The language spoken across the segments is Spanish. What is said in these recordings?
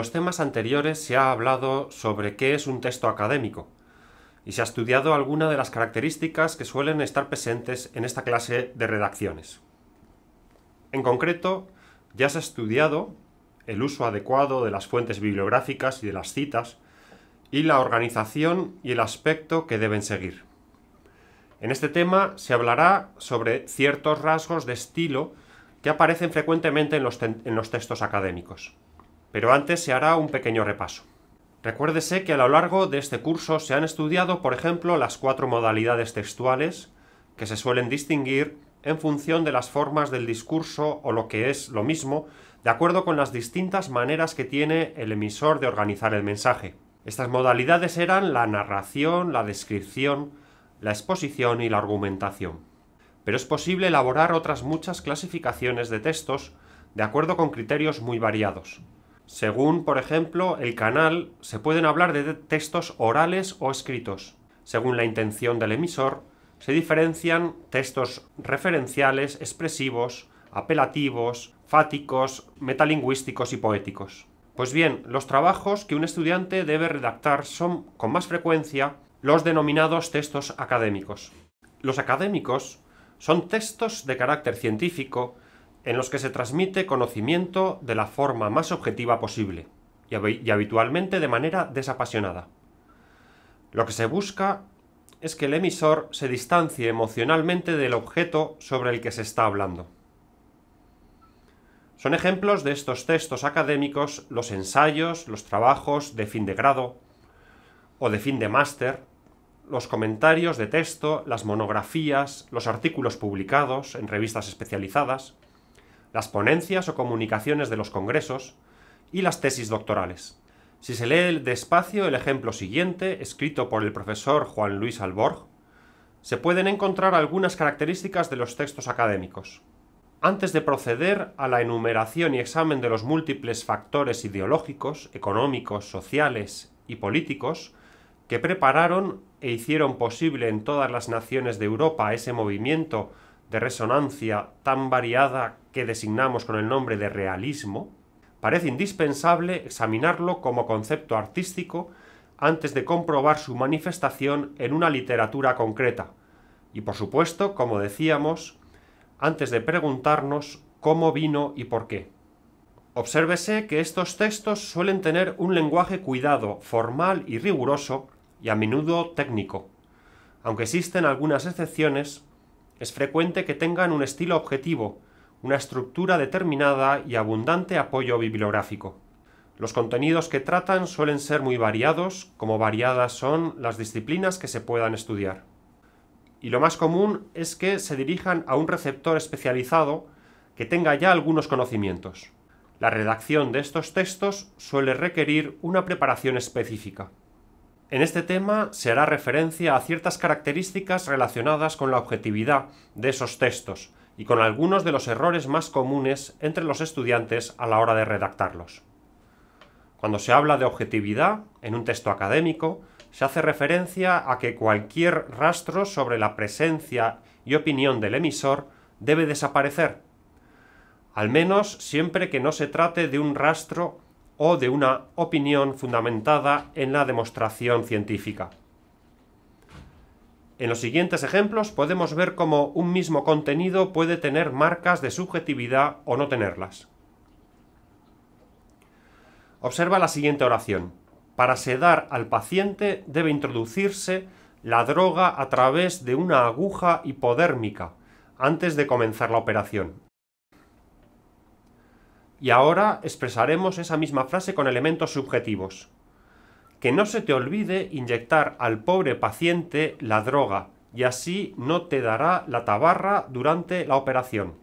los temas anteriores se ha hablado sobre qué es un texto académico y se ha estudiado alguna de las características que suelen estar presentes en esta clase de redacciones. En concreto, ya se ha estudiado el uso adecuado de las fuentes bibliográficas y de las citas, y la organización y el aspecto que deben seguir. En este tema se hablará sobre ciertos rasgos de estilo que aparecen frecuentemente en los, en los textos académicos pero antes se hará un pequeño repaso. Recuérdese que a lo largo de este curso se han estudiado, por ejemplo, las cuatro modalidades textuales que se suelen distinguir en función de las formas del discurso o lo que es lo mismo, de acuerdo con las distintas maneras que tiene el emisor de organizar el mensaje. Estas modalidades eran la narración, la descripción, la exposición y la argumentación. Pero es posible elaborar otras muchas clasificaciones de textos de acuerdo con criterios muy variados. Según, por ejemplo, el canal, se pueden hablar de textos orales o escritos. Según la intención del emisor, se diferencian textos referenciales, expresivos, apelativos, fáticos, metalingüísticos y poéticos. Pues bien, los trabajos que un estudiante debe redactar son, con más frecuencia, los denominados textos académicos. Los académicos son textos de carácter científico en los que se transmite conocimiento de la forma más objetiva posible y habitualmente de manera desapasionada. Lo que se busca es que el emisor se distancie emocionalmente del objeto sobre el que se está hablando. Son ejemplos de estos textos académicos los ensayos, los trabajos de fin de grado o de fin de máster, los comentarios de texto, las monografías, los artículos publicados en revistas especializadas, las ponencias o comunicaciones de los congresos y las tesis doctorales. Si se lee despacio el ejemplo siguiente, escrito por el profesor Juan Luis Alborg, se pueden encontrar algunas características de los textos académicos. Antes de proceder a la enumeración y examen de los múltiples factores ideológicos, económicos, sociales y políticos que prepararon e hicieron posible en todas las naciones de Europa ese movimiento de resonancia tan variada que designamos con el nombre de realismo, parece indispensable examinarlo como concepto artístico antes de comprobar su manifestación en una literatura concreta. Y por supuesto, como decíamos, antes de preguntarnos cómo vino y por qué. Obsérvese que estos textos suelen tener un lenguaje cuidado, formal y riguroso, y a menudo técnico. Aunque existen algunas excepciones, es frecuente que tengan un estilo objetivo, una estructura determinada y abundante apoyo bibliográfico. Los contenidos que tratan suelen ser muy variados, como variadas son las disciplinas que se puedan estudiar. Y lo más común es que se dirijan a un receptor especializado que tenga ya algunos conocimientos. La redacción de estos textos suele requerir una preparación específica. En este tema se hará referencia a ciertas características relacionadas con la objetividad de esos textos y con algunos de los errores más comunes entre los estudiantes a la hora de redactarlos. Cuando se habla de objetividad en un texto académico, se hace referencia a que cualquier rastro sobre la presencia y opinión del emisor debe desaparecer, al menos siempre que no se trate de un rastro o de una opinión fundamentada en la demostración científica. En los siguientes ejemplos podemos ver cómo un mismo contenido puede tener marcas de subjetividad o no tenerlas. Observa la siguiente oración. Para sedar al paciente debe introducirse la droga a través de una aguja hipodérmica antes de comenzar la operación. Y ahora expresaremos esa misma frase con elementos subjetivos. Que no se te olvide inyectar al pobre paciente la droga y así no te dará la tabarra durante la operación.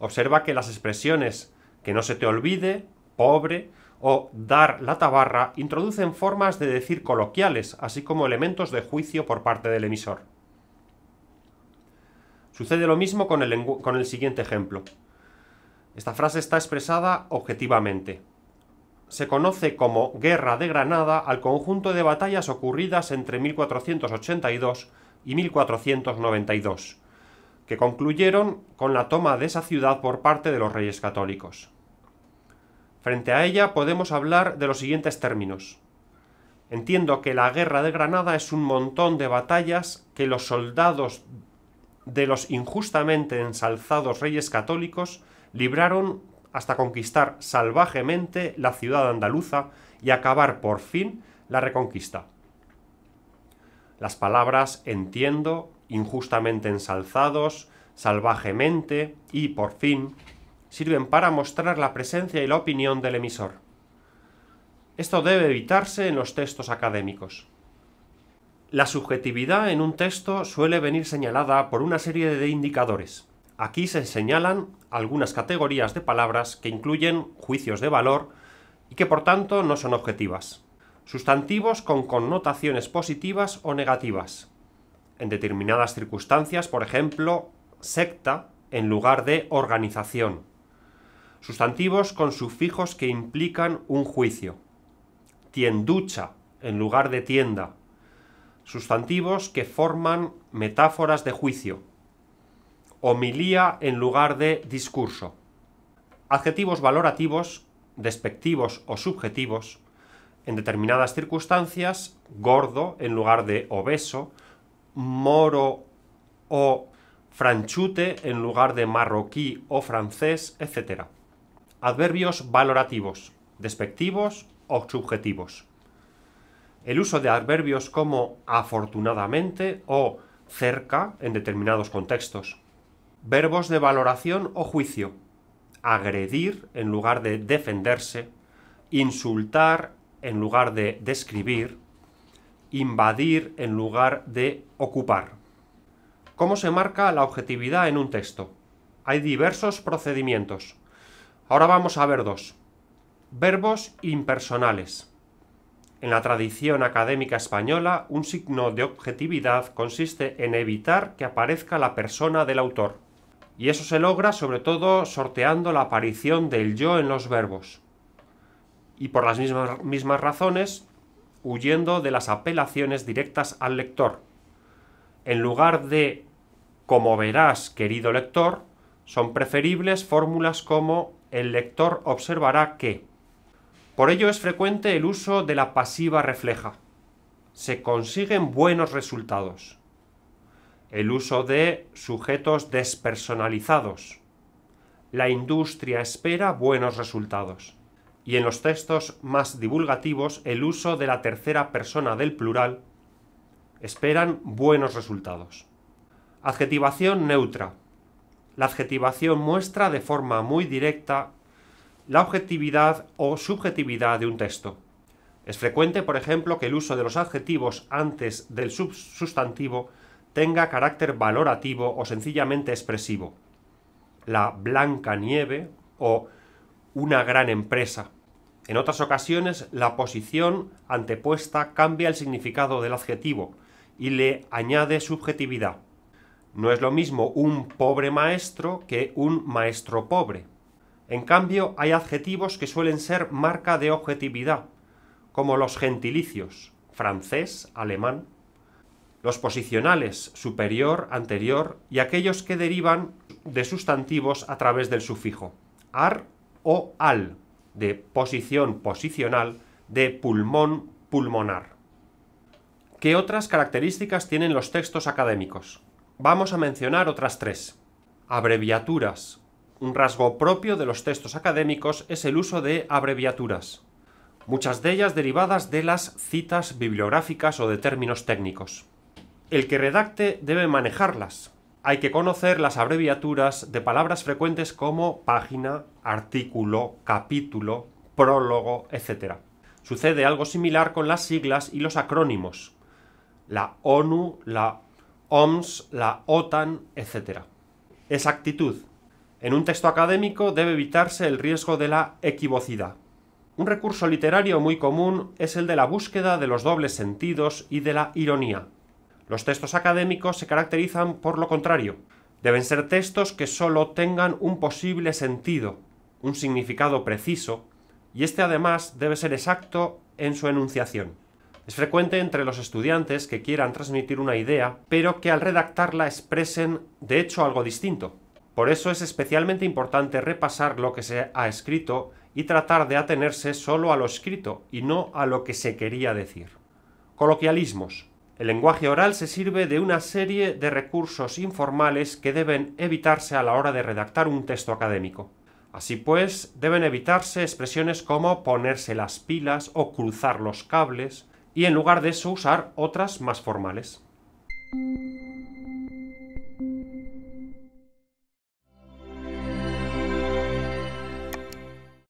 Observa que las expresiones que no se te olvide, pobre o dar la tabarra introducen formas de decir coloquiales, así como elementos de juicio por parte del emisor. Sucede lo mismo con el, con el siguiente ejemplo. Esta frase está expresada objetivamente. Se conoce como Guerra de Granada al conjunto de batallas ocurridas entre 1482 y 1492, que concluyeron con la toma de esa ciudad por parte de los reyes católicos. Frente a ella podemos hablar de los siguientes términos. Entiendo que la guerra de Granada es un montón de batallas que los soldados de los injustamente ensalzados reyes católicos libraron hasta conquistar salvajemente la ciudad andaluza y acabar por fin la reconquista. Las palabras entiendo, injustamente ensalzados, salvajemente y por fin sirven para mostrar la presencia y la opinión del emisor. Esto debe evitarse en los textos académicos. La subjetividad en un texto suele venir señalada por una serie de indicadores. Aquí se señalan algunas categorías de palabras que incluyen juicios de valor y que por tanto no son objetivas. Sustantivos con connotaciones positivas o negativas. En determinadas circunstancias, por ejemplo, secta en lugar de organización. Sustantivos con sufijos que implican un juicio. Tienducha en lugar de tienda. Sustantivos que forman metáforas de juicio homilía en lugar de discurso. Adjetivos valorativos, despectivos o subjetivos, en determinadas circunstancias, gordo en lugar de obeso, moro o franchute en lugar de marroquí o francés, etc. Adverbios valorativos, despectivos o subjetivos. El uso de adverbios como afortunadamente o cerca en determinados contextos. Verbos de valoración o juicio. Agredir en lugar de defenderse. Insultar en lugar de describir. Invadir en lugar de ocupar. ¿Cómo se marca la objetividad en un texto? Hay diversos procedimientos. Ahora vamos a ver dos. Verbos impersonales. En la tradición académica española, un signo de objetividad consiste en evitar que aparezca la persona del autor. Y eso se logra sobre todo sorteando la aparición del yo en los verbos. Y por las mismas, mismas razones, huyendo de las apelaciones directas al lector. En lugar de como verás, querido lector, son preferibles fórmulas como el lector observará que. Por ello es frecuente el uso de la pasiva refleja. Se consiguen buenos resultados el uso de sujetos despersonalizados. La industria espera buenos resultados. Y en los textos más divulgativos, el uso de la tercera persona del plural esperan buenos resultados. Adjetivación neutra. La adjetivación muestra de forma muy directa la objetividad o subjetividad de un texto. Es frecuente, por ejemplo, que el uso de los adjetivos antes del sustantivo tenga carácter valorativo o sencillamente expresivo. La blanca nieve o una gran empresa. En otras ocasiones, la posición antepuesta cambia el significado del adjetivo y le añade subjetividad. No es lo mismo un pobre maestro que un maestro pobre. En cambio, hay adjetivos que suelen ser marca de objetividad, como los gentilicios, francés, alemán, los posicionales superior, anterior y aquellos que derivan de sustantivos a través del sufijo ar o al, de posición posicional, de pulmón pulmonar. ¿Qué otras características tienen los textos académicos? Vamos a mencionar otras tres. Abreviaturas. Un rasgo propio de los textos académicos es el uso de abreviaturas, muchas de ellas derivadas de las citas bibliográficas o de términos técnicos. El que redacte debe manejarlas. Hay que conocer las abreviaturas de palabras frecuentes como página, artículo, capítulo, prólogo, etc. Sucede algo similar con las siglas y los acrónimos. La ONU, la OMS, la OTAN, etc. Exactitud. En un texto académico debe evitarse el riesgo de la equivocidad. Un recurso literario muy común es el de la búsqueda de los dobles sentidos y de la ironía. Los textos académicos se caracterizan por lo contrario. Deben ser textos que solo tengan un posible sentido, un significado preciso, y este además debe ser exacto en su enunciación. Es frecuente entre los estudiantes que quieran transmitir una idea, pero que al redactarla expresen de hecho algo distinto. Por eso es especialmente importante repasar lo que se ha escrito y tratar de atenerse solo a lo escrito y no a lo que se quería decir. Coloquialismos. El lenguaje oral se sirve de una serie de recursos informales que deben evitarse a la hora de redactar un texto académico. Así pues, deben evitarse expresiones como ponerse las pilas o cruzar los cables, y en lugar de eso usar otras más formales.